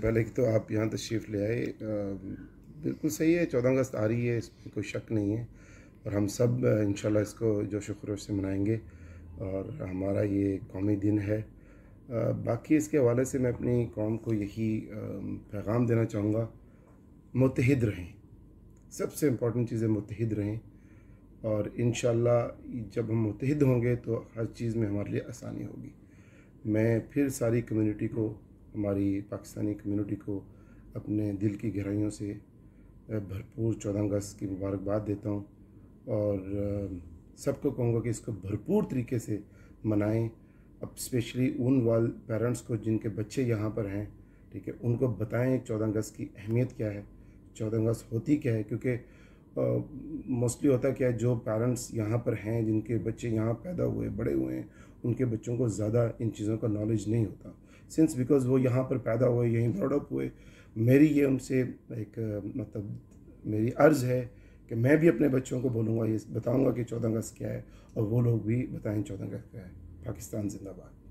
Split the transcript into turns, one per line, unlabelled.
पहले कि तो आप यहाँ तशरीफ़ ले आए बिल्कुल सही है चौदह अगस्त आ रही है इसमें कोई शक नहीं है और हम सब इन इसको जोश खरोश से मनाएंगे और हमारा ये कौमी दिन है बाकी इसके हवाले से मैं अपनी कौम को यही पैगाम देना चाहूँगा मतहद रहें सबसे इम्पोर्टेंट चीज़ें मतहद रहें और इन जब हम मुतहद होंगे तो हर चीज़ में हमारे लिए आसानी होगी मैं फिर सारी कम्यूनिटी को हमारी पाकिस्तानी कम्युनिटी को अपने दिल की गहराइयों से भरपूर चौदह अगस्त की मुबारकबाद देता हूँ और सबको कहूँगा कि इसको भरपूर तरीके से मनाएं अब स्पेशली उन वाल पेरेंट्स को जिनके बच्चे यहाँ पर हैं ठीक है उनको बताएं चौदह अगस्त की अहमियत क्या है चौदह अगस्त होती क्या है क्योंकि मोस्टली होता क्या है जो पेरेंट्स यहाँ पर हैं जिनके बच्चे यहाँ पैदा हुए बड़े हुए हैं उनके बच्चों को ज़्यादा इन चीज़ों का नॉलेज नहीं होता सिंस बिकॉज वो यहाँ पर पैदा हुए यहीं ब्रॉडअप हुए मेरी ये उनसे एक मतलब मेरी अर्ज़ है कि मैं भी अपने बच्चों को बोलूँगा ये बताऊँगा कि चौदह अगस्त क्या है और वो लोग भी बताएं चौदह अगस्त क्या है पाकिस्तान जिंदाबाद